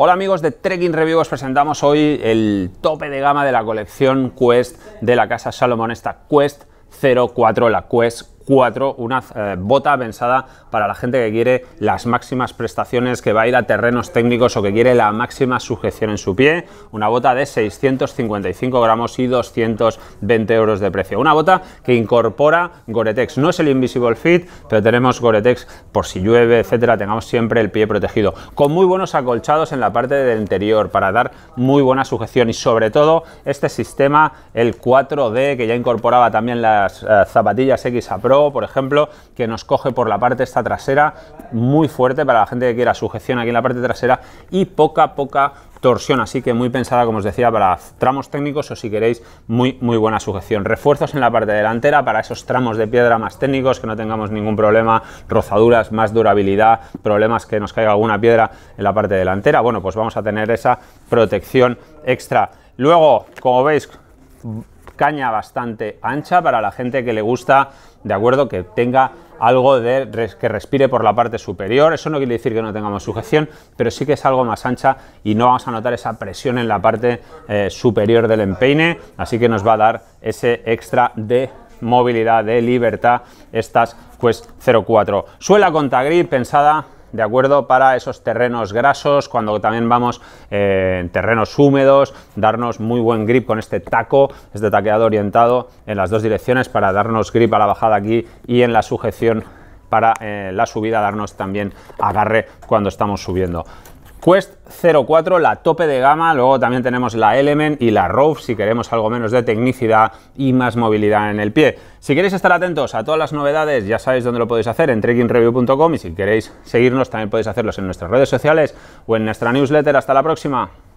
Hola amigos de Trekking Review, os presentamos hoy el tope de gama de la colección Quest de la casa Salomon, esta Quest 04, la Quest 4, una eh, bota pensada para la gente que quiere las máximas prestaciones, que va a ir a terrenos técnicos o que quiere la máxima sujeción en su pie, una bota de 655 gramos y 220 euros de precio. Una bota que incorpora Goretex, no es el Invisible Fit, pero tenemos Goretex por si llueve, etcétera, tengamos siempre el pie protegido, con muy buenos acolchados en la parte del interior para dar muy buena sujeción y sobre todo este sistema, el 4D, que ya incorporaba también las eh, zapatillas X Pro por ejemplo, que nos coge por la parte esta trasera, muy fuerte para la gente que quiera sujeción aquí en la parte trasera y poca, poca torsión, así que muy pensada, como os decía, para tramos técnicos o si queréis, muy, muy buena sujeción. Refuerzos en la parte delantera para esos tramos de piedra más técnicos, que no tengamos ningún problema, rozaduras, más durabilidad, problemas que nos caiga alguna piedra en la parte delantera. Bueno, pues vamos a tener esa protección extra. Luego, como veis, caña bastante ancha para la gente que le gusta, de acuerdo, que tenga algo de que respire por la parte superior. Eso no quiere decir que no tengamos sujeción, pero sí que es algo más ancha y no vamos a notar esa presión en la parte eh, superior del empeine, así que nos va a dar ese extra de movilidad, de libertad, estas pues 04. Suela con pensada ¿de acuerdo? Para esos terrenos grasos, cuando también vamos eh, en terrenos húmedos, darnos muy buen grip con este taco, este taqueado orientado en las dos direcciones para darnos grip a la bajada aquí y en la sujeción para eh, la subida darnos también agarre cuando estamos subiendo. Quest 04, la tope de gama, luego también tenemos la Element y la Rove si queremos algo menos de tecnicidad y más movilidad en el pie. Si queréis estar atentos a todas las novedades, ya sabéis dónde lo podéis hacer en trekkingreview.com y si queréis seguirnos también podéis hacerlos en nuestras redes sociales o en nuestra newsletter. Hasta la próxima.